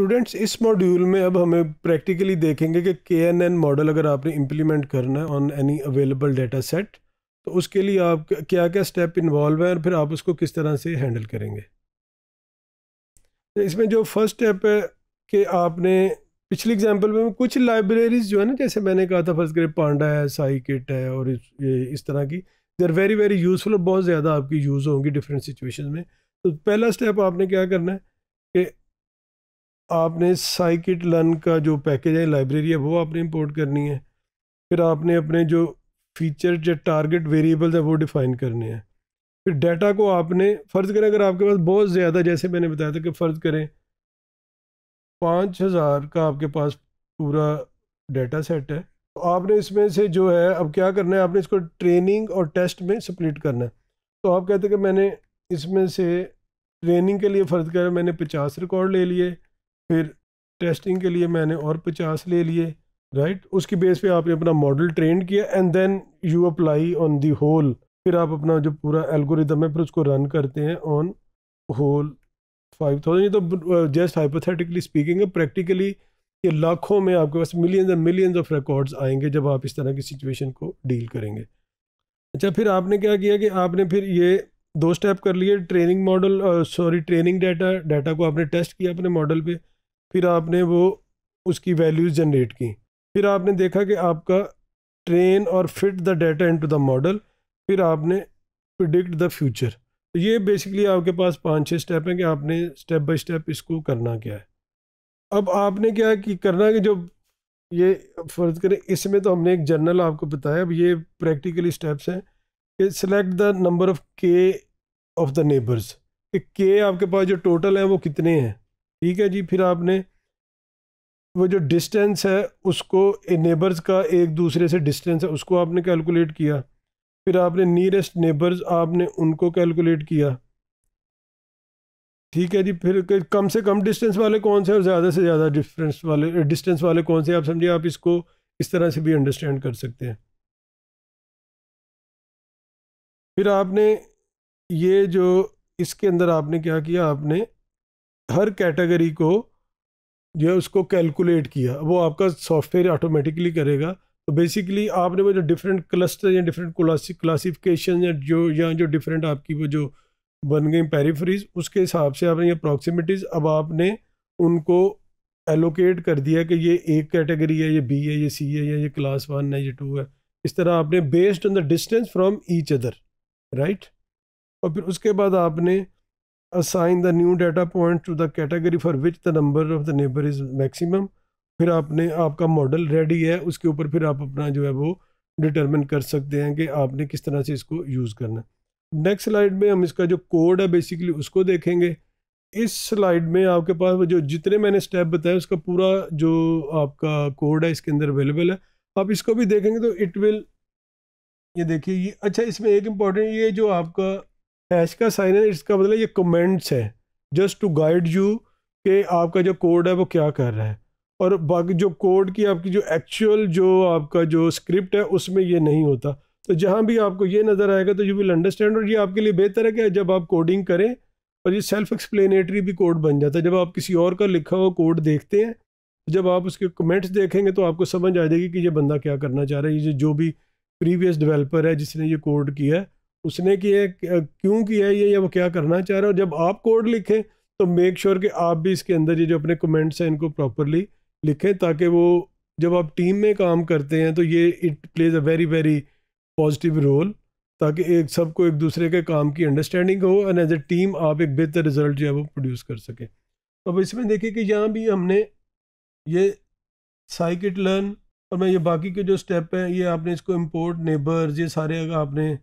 students इस module में अब हमें प्रैक्टिकली देखेंगे कि के एन एन मॉडल अगर आपने इम्प्लीमेंट करना है on any available data set तो उसके लिए आप क्या क्या स्टेप इन्वॉल्व है और फिर आप उसको किस तरह से हैंडल करेंगे इसमें जो फर्स्ट स्टेप है कि आपने पिछले एग्जाम्पल में कुछ लाइब्रेरीज जो है ना जैसे मैंने कहा था फर्स्ट ग्रेड पांडा है साई किट है और ये इस तरह की they are very very useful और बहुत ज़्यादा आपकी यूज़ होंगी डिफरेंट सिचुएशन में तो पहला स्टेप आपने क्या करना है कि आपने साइकिट लर्न का जो पैकेज है लाइब्रेरी है वो आपने इंपोर्ट करनी है फिर आपने अपने जो फीचर या टारगेट वेरिएबल्स है वो डिफ़ाइन करने हैं फिर डाटा को आपने फ़र्ज़ करें अगर आपके पास बहुत ज़्यादा जैसे मैंने बताया था कि फ़र्ज़ करें पाँच हज़ार का आपके पास पूरा डाटा सेट है तो आपने इसमें से जो है अब क्या करना है आपने इसको ट्रेनिंग और टेस्ट में स्प्लिट करना है तो आप कहते हैं कि मैंने इसमें से ट्रेनिंग के लिए फ़र्ज़ करें मैंने पचास रिकॉर्ड ले लिए फिर टेस्टिंग के लिए मैंने और पचास ले लिए राइट उसकी बेस पे आपने अपना मॉडल ट्रेन किया and then you apply on the whole फिर आप अपना जो पूरा एल्गोरिदम है फिर उसको रन करते हैं ऑन होल फाइव थाउजेंड ये तो जस्ट हाइपोथेटिकली स्पीकिंग है प्रैक्टिकली ये लाखों में आपके पास million and millions of records आएंगे जब आप इस तरह की सिचुएशन को डील करेंगे अच्छा फिर आपने क्या किया कि आपने फिर ये दो स्टेप कर लिए training model sorry training data data को आपने टेस्ट किया अपने मॉडल पर फिर आपने वो उसकी वैल्यूज़ जनरेट की फिर आपने देखा कि आपका ट्रेन और fit the data into the model फिर आपने प्रिडिक्ट द फ्यूचर तो ये बेसिकली आपके पास पाँच छः स्टेप हैं कि आपने स्टेप बाय स्टेप इसको करना क्या है अब आपने क्या कि करना कि जो ये फ़र्ज करें इसमें तो हमने एक जर्नल आपको बताया अब ये प्रैक्टिकली स्टेप्स हैं कि select the number of K of the neighbours के आपके पास जो टोटल हैं वो कितने हैं ठीक है जी फिर आपने वो जो डिस्टेंस है उसको नेबर्स का एक दूसरे से डिस्टेंस है उसको आपने कैलकुलेट किया फिर आपने नियरेस्ट नेबर्स आपने उनको कैलकुलेट किया ठीक है जी फिर कम से कम डिस्टेंस वाले कौन से और ज़्यादा से ज़्यादा डिफरेंस वाले डिस्टेंस वाले कौन से आप समझिए आप इसको इस तरह से भी अंडरस्टैंड कर सकते हैं फिर आपने ये जो इसके अंदर आपने क्या किया आपने हर कैटेगरी को जो है उसको कैलकुलेट किया वो आपका सॉफ्टवेयर ऑटोमेटिकली करेगा तो बेसिकली आपने वो जो डिफरेंट क्लस्टर या डिफरेंट क्लासिफिकेशन या जो या जो डिफरेंट आपकी वो जो बन गई पेरीफ्रीज उसके हिसाब से आपने ये प्रॉक्सिमिटीज़ अब आपने उनको एलोकेट कर दिया कि ये एक कैटेगरी है ये बी है ये सी है या ये क्लास वन है ये टू है इस तरह आपने based on the distance from each other right और फिर उसके बाद आपने assign the new data point to the category for which the number of the neighbor is maximum फिर आपने आपका मॉडल रेडी है उसके ऊपर फिर आप अपना जो है वो डिटरमिन कर सकते हैं कि आपने किस तरह से इसको यूज़ करना है नेक्स्ट स्लाइड में हम इसका जो कोड है बेसिकली उसको देखेंगे इस स्लाइड में आपके पास जो जितने मैंने स्टेप बताए उसका पूरा जो आपका कोड है इसके अंदर अवेलेबल है आप इसको भी देखेंगे तो इट विल ये देखिए ये अच्छा इसमें एक इम्पॉर्टेंट ये जो आपका हैश का साइन है इसका मतलब ये कमेंट्स हैं जस्ट टू गाइड यू कि आपका जो कोड है वो क्या कर रहा है और बाकी जो कोड की आपकी जो एक्चुअल जो आपका जो स्क्रिप्ट है उसमें ये नहीं होता तो जहाँ भी आपको ये नज़र आएगा तो यू विल अंडरस्टैंड और ये आपके लिए बेहतर है कि जब आप कोडिंग करें और ये सेल्फ एक्सप्लेनेटरी भी कोड बन जाता है जब आप किसी और का लिखा हुआ कोड देखते हैं जब आप उसके कमेंट्स देखेंगे तो आपको समझ आ जाएगी कि ये बंदा क्या करना चाह रहा है ये जो भी प्रीवियस डेवलपर है जिसने ये कोड किया है उसने की है क्यों किया है ये या वो क्या करना चाह रहा है और जब आप कोड लिखें तो मेक श्योर sure कि आप भी इसके अंदर ये जो अपने कमेंट्स हैं इनको प्रॉपरली लिखें ताकि वो जब आप टीम में काम करते हैं तो ये it plays a very very positive role ताकि एक सबको एक दूसरे के काम की अंडरस्टैंडिंग हो एंड एज ए टीम आप एक बेहतर रिजल्ट जो है वो प्रोड्यूस कर सकें अब इसमें देखिए कि यहाँ भी हमने ये साइकिट लर्न और मैं ये बाकी के जो स्टेप हैं ये आपने इसको इम्पोर्ट नेबर्स ये सारे अगर आपने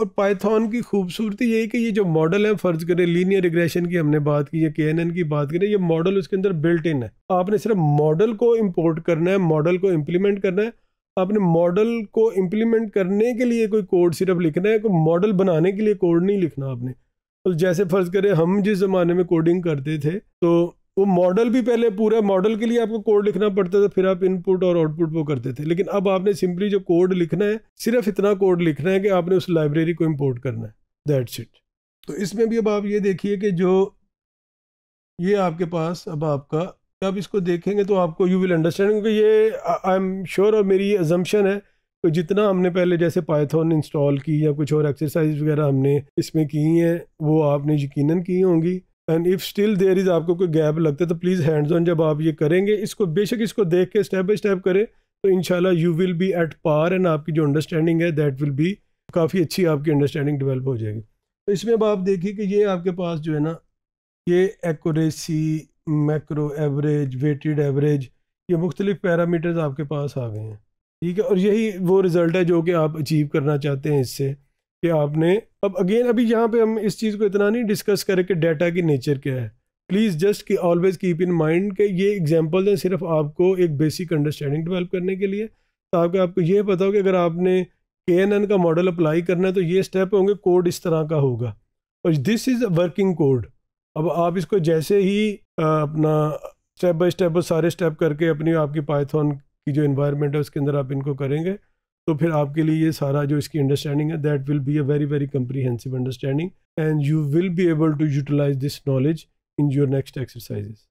और पाइथन की खूबसूरती यही है कि ये जो मॉडल है फ़र्ज़ करें लीनियर रिग्रेशन की हमने बात की या के की बात करें ये मॉडल उसके अंदर बिल्ट इन है आपने सिर्फ मॉडल को इम्पोर्ट करना है मॉडल को इम्प्लीमेंट करना है आपने मॉडल को इम्प्लीमेंट करने के लिए कोई कोड सिर्फ लिखना है कोई मॉडल बनाने के लिए कोड नहीं लिखना आपने तो जैसे फ़र्ज़ करें हम जिस ज़माने में कोडिंग करते थे तो वो मॉडल भी पहले पूरा मॉडल के लिए आपको कोड लिखना पड़ता था फिर आप इनपुट और आउटपुट वो करते थे लेकिन अब आपने सिंपली जो कोड लिखना है सिर्फ इतना कोड लिखना है कि आपने उस लाइब्रेरी को इम्पोर्ट करना है दैट्स इट तो इसमें भी अब आप ये देखिए कि जो ये आपके पास अब आपका आप इसको देखेंगे तो आपको यू विल अंडरस्टैंड क्योंकि ये आई एम श्योर और मेरी ये एजम्पन है तो जितना हमने पहले जैसे पाइथन इंस्टॉल की या कुछ और एक्सरसाइज वगैरह हमने इसमें की हैं वो आपने यकीनन की होंगी and if still there is आपको कोई गैप लगता है तो प्लीज़ हैंड्स ऑन जब आप ये करेंगे इसको बेशक इसको देख के स्टेप बाई स्टेप करें तो in you will be at par and आपकी जो अंडरस्टैंडिंग है दैट विल बी काफ़ी अच्छी आपकी अंडरस्टैंडिंग डेवलप हो जाएगी तो इसमें अब आप देखिए कि ये आपके पास जो है ना ये accuracy macro average weighted average ये मुख्तलिफ पैरामीटर्स आपके पास आ गए हैं ठीक है और यही वो रिज़ल्ट है जो कि आप अचीव करना चाहते हैं इससे कि आपने अब अगेन अभी यहाँ पे हम इस चीज़ को इतना नहीं डिस्कस करें कि डाटा की नेचर क्या है प्लीज़ जस्ट की ऑलवेज कीप इन माइंड कि ये एग्जाम्पल हैं सिर्फ आपको एक बेसिक अंडरस्टैंडिंग डेवलप करने के लिए ताकि आपको ये पता हो कि अगर आपने के का मॉडल अप्लाई करना है तो ये स्टेप होंगे कोड इस तरह का होगा और this is a working code अब आप इसको जैसे ही अपना स्टेप बाय स्टेप सारे स्टेप करके अपनी आपकी पाइथन की जो इन्वायरमेंट है उसके अंदर आप इनको करेंगे तो फिर आपके लिए ये सारा जो इसकी अंडरस्टैंडिंग है that will be a very very comprehensive understanding and you will be able to utilize this knowledge in your next exercises